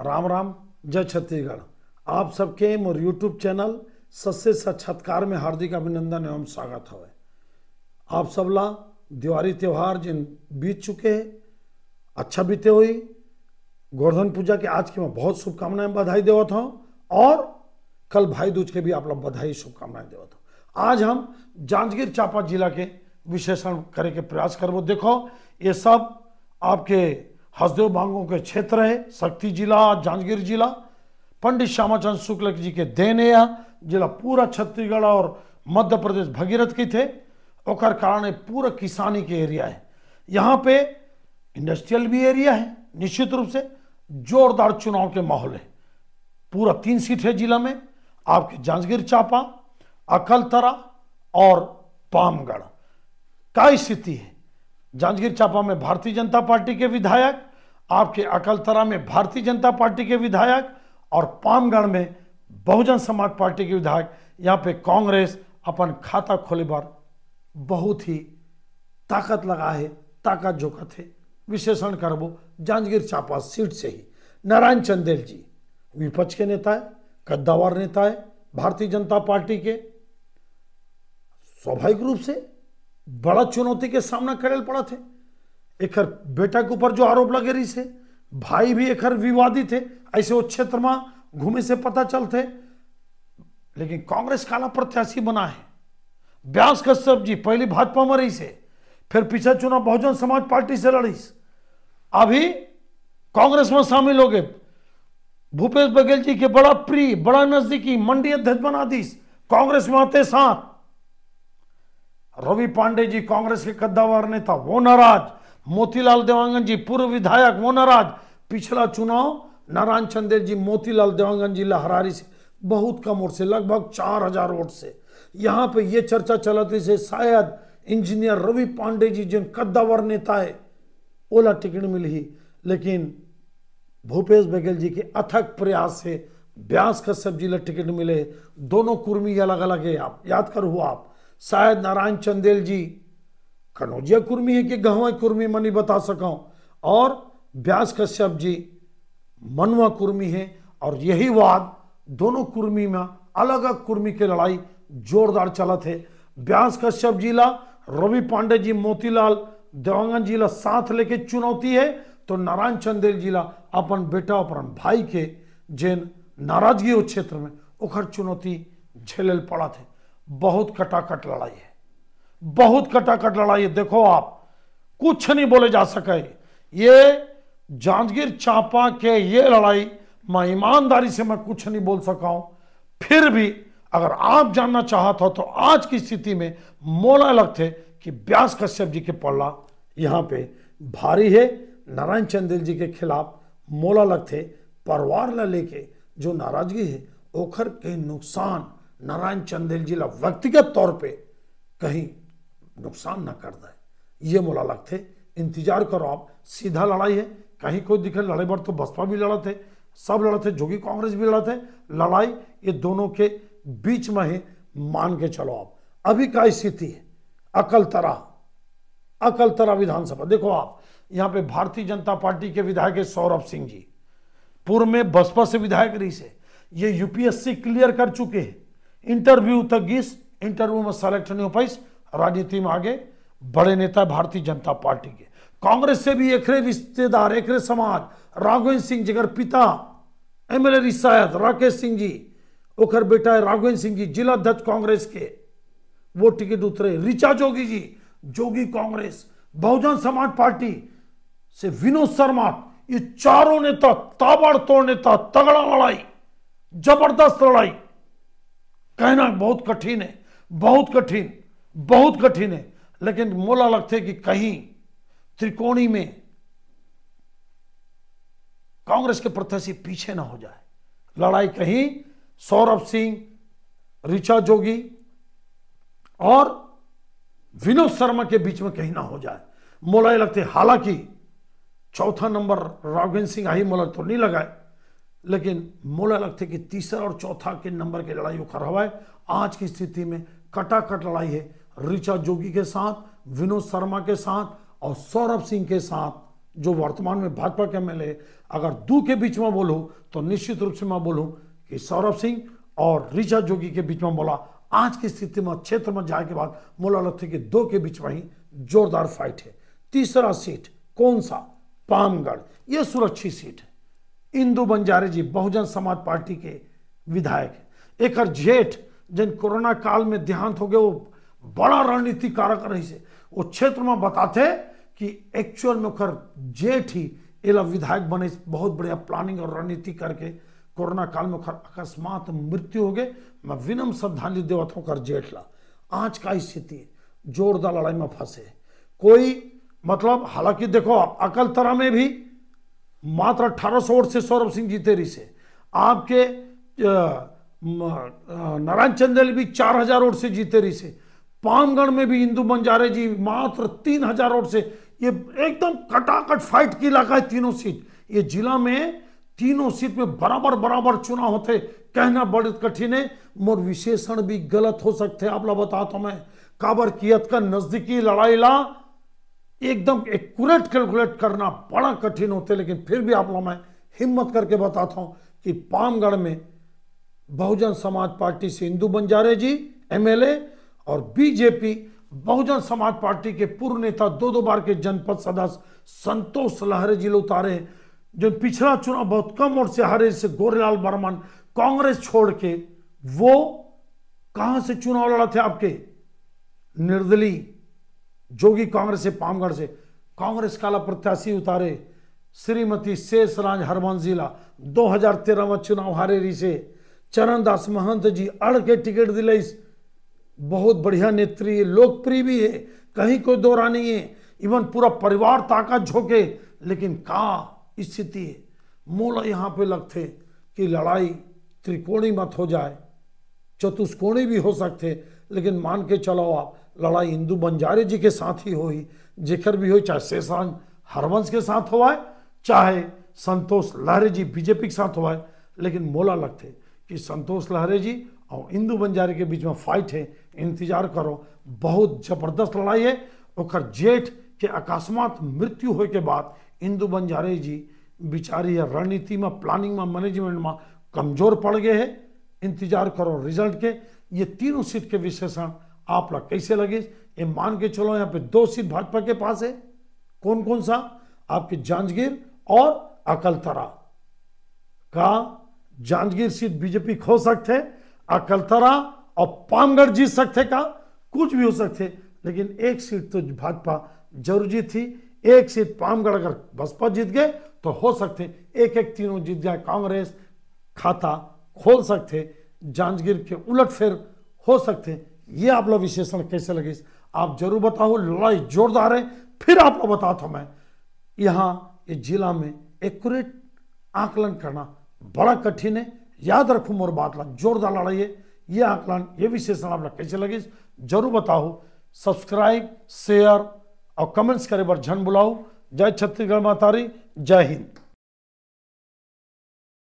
राम राम जय छत्तीसगढ़ आप सबके मोर यूट्यूब चैनल सस्से साक्षात्कार में हार्दिक अभिनंदन एवं स्वागत है आप सब ला दिवाली त्यौहार जिन बीत चुके हैं अच्छा बीते हुई गोवर्धन पूजा के आज की मैं बहुत शुभकामनाएं बधाई देवत हूँ और कल भाई दूज के भी आप लोग बधाई शुभकामनाएं देवत हूँ आज हम जांजगीर चांपा जिला के विशेषण करे के प्रयास करबो देखो ये सब आपके हसदेव बांगों के क्षेत्र है शक्ति जिला जांजगीर जिला पंडित श्यामाचंद शुक्ल जी के देन है जिला पूरा छत्तीसगढ़ और मध्य प्रदेश भगीरथ की थे और कारण पूरा किसानी के एरिया है यहाँ पे इंडस्ट्रियल भी एरिया है निश्चित रूप से जोरदार चुनाव के माहौल है पूरा तीन सीट है जिला में आपके जांजगीर चांपा अकलतरा और पामगढ़ का स्थिति है जांजगीर चांपा में भारतीय जनता पार्टी के विधायक आपके अकलतरा में भारतीय जनता पार्टी के विधायक और पामगढ़ में बहुजन समाज पार्टी के विधायक यहाँ पे कांग्रेस अपन खाता खोले बार बहुत ही ताकत लगा है ताकत जो थे विशेषण करबो जांजगीर चांपा सीट से ही नारायण चंदेल जी विपक्ष के नेता है कद्दावर नेता है भारतीय जनता पार्टी के स्वाभाविक रूप से बड़ा चुनौती के सामना करे पड़ा थे एक बेटा के ऊपर जो आरोप लगे रही से भाई भी एक विवादी थे ऐसे वो क्षेत्र में घूमे से पता चलते लेकिन कांग्रेस काला प्रत्याशी बना है ब्यास कश्यप जी पहले भाजपा में रही से फिर पीछा चुनाव बहुजन समाज पार्टी से लड़ी अभी कांग्रेस में शामिल हो गए भूपेश बघेल जी के बड़ा प्रिय बड़ा नजदीकी मंडी अध्यक्ष बना दीस कांग्रेस में आते साथ रवि पांडे जी कांग्रेस के कद्दावर नेता वो नाराज मोतीलाल देवांगन जी पूर्व विधायक वो नाराज पिछला चुनाव नारायण चंदेल जी मोतीलाल देवांगन जी लहरारी से बहुत कम वोट से लगभग चार हजार वोट से यहाँ पे ये चर्चा चलाती से शायद इंजीनियर रवि पांडे जी जिन कद्दावर नेता है ओला टिकट मिली लेकिन भूपेश बघेल जी के अथक प्रयास से ब्यास का सब्जी ला टिकट मिले दोनों कुर्मी अलग अलग है आप याद करो आप शायद नारायण चंदेल जी कनौजिया कुर्मी है कि गहवा कुर्मी नहीं बता सका और व्यास कश्यप जी मनवा कुर्मी है और यही वाद दोनों कुर्मी में अलग अलग कुर्मी की लड़ाई जोरदार चलत है व्यास कश्यप जिला रवि पांडे जी मोतीलाल देवांगन जिला साथ लेके चुनौती है तो नारायण चंदेल जिला अपन बेटा अपन भाई के जेन नाराजगी क्षेत्र में उखर चुनौती झेल पड़ा थे बहुत कटाकट लड़ाई है बहुत कटाकट लड़ाई है देखो आप कुछ नहीं बोले जा सके ये जांजगीर चांपा के ये लड़ाई मैं ईमानदारी से मैं कुछ नहीं बोल सका हूं फिर भी अगर आप जानना चाहता हो तो आज की स्थिति में मोला अलग थे कि ब्यास कश्यप जी के पल्ला यहाँ पे भारी है नारायण चंदेल जी के खिलाफ मोला अलग थे परिवार लेके जो नाराजगी है ओखर के नुकसान नारायण चंदेल जी व्यक्तिगत तौर पे कहीं नुकसान न कर दें ये मुलालक थे इंतजार करो आप सीधा लड़ाई है कहीं कोई दिखे लड़े बढ़ तो बसपा भी लड़ा थे सब लड़े थे जोगी कांग्रेस भी लड़ा थे लड़ाई ये दोनों के बीच में ही मान के चलो आप अभी का स्थिति है अकल तरा अकल तरा विधानसभा देखो आप यहाँ पे भारतीय जनता पार्टी के विधायक है सौरभ सिंह जी पूर्व में बसपा से विधायक रही से ये यूपीएससी क्लियर कर चुके हैं इंटरव्यू तक गीस इंटरव्यू में सेलेक्ट नहीं हो पाईस राजनीति में आगे बड़े नेता भारतीय जनता पार्टी के कांग्रेस से भी एकरे रिश्तेदार एकरे समाज राघवेंद्र सिंह जगह पिता एम एल राकेश सिंह जी ओकर बेटा है राघवेंद्र सिंह जी जिला अध्यक्ष कांग्रेस के वो टिकट उतरे रिचा जोगी जी जोगी कांग्रेस बहुजन समाज पार्टी से विनोद शर्मा ये चारों नेता ताबड़तोड़ नेता तगड़ा लड़ाई जबरदस्त लड़ाई कहना बहुत कठिन है बहुत कठिन बहुत कठिन है लेकिन मोला लगते कि कहीं त्रिकोणी में कांग्रेस के प्रत्याशी पीछे ना हो जाए लड़ाई कहीं सौरभ सिंह ऋचा जोगी और विनोद शर्मा के बीच में कहीं ना हो जाए मोला लगते हालांकि चौथा नंबर राघवेंद्र सिंह आई मोला तो नहीं लगाए लेकिन मोला लगते कि तीसरा और चौथा के नंबर की लड़ाई वो खराब है आज की स्थिति में कटाकट लड़ाई है ऋचा जोगी के साथ विनोद शर्मा के साथ और सौरभ सिंह के साथ जो वर्तमान में भाजपा के एमएलए अगर दो के बीच में बोलू तो निश्चित रूप से मैं बोलूँ कि सौरभ सिंह और ऋचा जोगी के बीच में बोला आज की स्थिति में क्षेत्र में जाए के बाद मोला है कि दो के बीच में ही जोरदार फाइट है तीसरा सीट कौन सा पामगढ़ यह सुरक्षित सीट है इंदू बंजारे जी बहुजन समाज पार्टी के विधायक एक जेठ जिन कोरोना काल में देहांत हो गए वो बड़ा रणनीति कारक रही से वो क्षेत्र में बताते कि एक्चुअल में ओकर जेठ ही एला विधायक बने बहुत बढ़िया प्लानिंग और रणनीति करके कोरोना काल में ओकर अकस्मात मृत्यु हो गए मैं विनम्र श्रद्धांजलि देवत हूँ कर जेठ ला आज का स्थिति जोरदार लड़ाई में फंसे कोई मतलब हालांकि देखो अकल तरह में भी मात्र अठारह सौ से सौरभ सिंह रही से आपके नारायण चंदेल भी चार हजार वोट से रही से पामगढ़ में भी इंदू बंजारे जी मात्र तीन हजार वोट से ये एकदम कटाकट फाइट की इलाका है तीनों सीट ये जिला में तीनों सीट में बराबर बराबर चुनाव होते कहना बड़े कठिन है मोर विशेषण भी गलत हो सकते आप बताता तो मैं काबर कियत का नजदीकी लड़ाई ला एकदम एक्यूरेट कैलकुलेट करना बड़ा कठिन होते लेकिन फिर भी आप लोग मैं हिम्मत करके बताता हूं कि पामगढ़ में बहुजन समाज पार्टी से इंदू बंजारे जी एमएलए और बीजेपी बहुजन समाज पार्टी के पूर्व नेता दो दो बार के जनपद सदस्य संतोष लहरे जी उतारे जो पिछला चुनाव बहुत कम और से हारे से गोरेलाल बर्मन कांग्रेस छोड़ के वो कहां से चुनाव लड़ा थे आपके निर्दलीय जोगी कांग्रेस से पामगढ़ से कांग्रेस काला प्रत्याशी उतारे श्रीमती शेषराज हजार तेरह में चुनाव हारे रही से चरणदास महंत जी अड़ के टिकट दिलैस बहुत बढ़िया नेत्री है लोकप्रिय भी है कहीं कोई दौरा नहीं है इवन पूरा परिवार ताकत झोंके लेकिन का स्थिति है मोला यहाँ पे लगते कि लड़ाई त्रिकोणी मत हो जाए चतुष्कोणी भी हो सकते लेकिन मान के चलो आप लड़ाई इंदू बंजारे जी के साथ ही हो जेखर भी हो चाहे शेषांग हरवंश के साथ हुआ चाहे संतोष लहरे जी बीजेपी के साथ हुआ लेकिन मोला लगते कि संतोष लहरे जी और इंदू बंजारे के बीच में फाइट है इंतजार करो बहुत जबरदस्त लड़ाई है और जेठ के अकस्मात मृत्यु हो के बाद इंदू बंजारे जी बिचारी या रणनीति में प्लानिंग में मैनेजमेंट में कमजोर पड़ गए हैं इंतजार करो रिजल्ट के ये तीनों सीट के विशेषण आप लोग कैसे लगे ये मान के चलो यहाँ पे दो सीट भाजपा के पास है कौन कौन सा आपके जांजगीर और अकलतरा का जांजगीर सीट बीजेपी खो सकते अकलतरा और पामगढ़ जीत सकते का कुछ भी हो सकते लेकिन एक सीट तो भाजपा जरूर जीत थी एक सीट पामगढ़ अगर बसपा जीत गए तो हो सकते एक एक तीनों जीत गए कांग्रेस खाता खोल सकते जांजगीर के उलट फिर हो सकते ये आप लोग विशेषण कैसे लगे आप जरूर बताओ लड़ाई जोरदार है फिर आप लोग बताता तो हूं मैं यहाँ इस जिला में एक्यूरेट आकलन करना बड़ा कठिन है याद रखो मोर बात जोरदार लड़ाई है ये आकलन ये विशेषण आप लोग कैसे लगे जरूर बताओ सब्सक्राइब शेयर और कमेंट्स करे बार झन बुलाओ जय छत्तीसगढ़ मातारी जय हिंद